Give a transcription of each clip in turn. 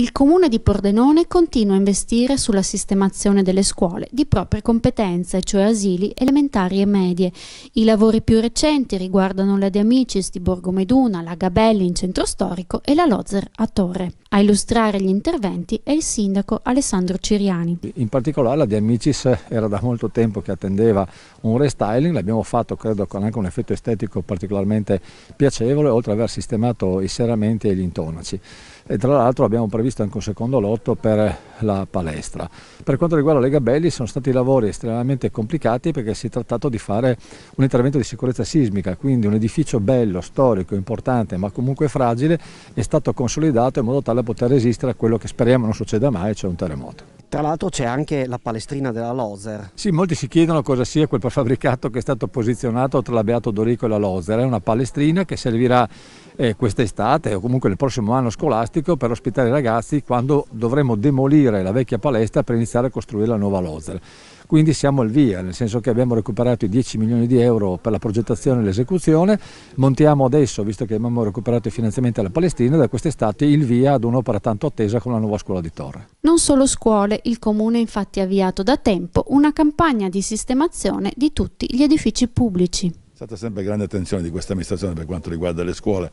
il Comune di Pordenone continua a investire sulla sistemazione delle scuole di proprie competenze, cioè asili elementari e medie. I lavori più recenti riguardano la De Amicis di Borgo Meduna, la Gabelli in centro storico e la Lozzer a Torre. A illustrare gli interventi è il sindaco Alessandro Ciriani. In particolare la De Amicis era da molto tempo che attendeva un restyling, l'abbiamo fatto credo con anche un effetto estetico particolarmente piacevole, oltre ad aver sistemato i serramenti e gli intonaci. E tra l'altro abbiamo previsto provvista anche un secondo lotto per la palestra. Per quanto riguarda Lega Belli sono stati lavori estremamente complicati perché si è trattato di fare un intervento di sicurezza sismica, quindi un edificio bello, storico, importante ma comunque fragile è stato consolidato in modo tale da poter resistere a quello che speriamo non succeda mai, cioè un terremoto. Tra l'altro c'è anche la palestrina della Lozer. Sì, molti si chiedono cosa sia quel prefabbricato che è stato posizionato tra la Beato Dorico e la Lozer. È una palestrina che servirà eh, quest'estate o comunque nel prossimo anno scolastico per ospitare i ragazzi quando dovremo demolire la vecchia palestra per iniziare a costruire la nuova Lozer. Quindi siamo al via, nel senso che abbiamo recuperato i 10 milioni di euro per la progettazione e l'esecuzione, montiamo adesso, visto che abbiamo recuperato i finanziamenti alla Palestina, da quest'estate il via ad un'opera tanto attesa con la nuova scuola di Torre. Non solo scuole, il Comune ha infatti avviato da tempo una campagna di sistemazione di tutti gli edifici pubblici. È stata sempre grande attenzione di questa amministrazione per quanto riguarda le scuole.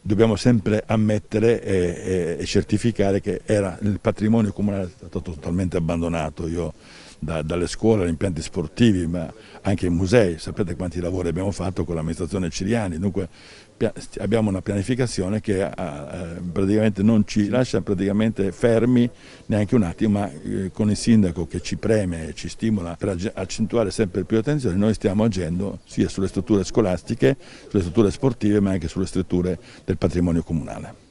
Dobbiamo sempre ammettere e, e, e certificare che era, il patrimonio comunale è stato totalmente abbandonato. Io da, dalle scuole agli impianti sportivi, ma anche i musei, sapete quanti lavori abbiamo fatto con l'amministrazione Ciriani, dunque abbiamo una pianificazione che ha, eh, eh, praticamente non ci lascia praticamente fermi neanche un attimo, ma eh, con il sindaco che ci preme e ci stimola per accentuare sempre più attenzione, noi stiamo agendo sia sulle strutture scolastiche, sulle strutture sportive, ma anche sulle strutture del patrimonio comunale.